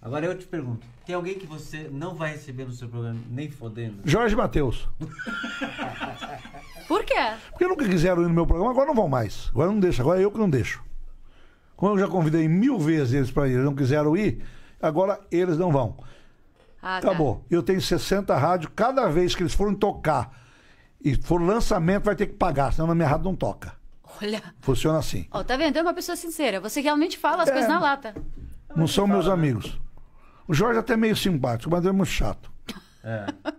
Agora eu te pergunto, tem alguém que você não vai receber no seu programa nem fodendo? Jorge Matheus. Por quê? Porque nunca quiseram ir no meu programa, agora não vão mais. Agora não deixa, agora é eu que não deixo. Como eu já convidei mil vezes eles para ir, eles não quiseram ir, agora eles não vão. Ah, tá. Acabou. Tá. Eu tenho 60 rádios, cada vez que eles forem tocar e for lançamento, vai ter que pagar, senão na minha rádio não toca. Olha. Funciona assim. Ó, oh, tá vendo? É uma pessoa sincera. Você realmente fala as é, coisas na lata. Não, são meus amigos. O Jorge é até é meio simpático, mas é muito chato. É.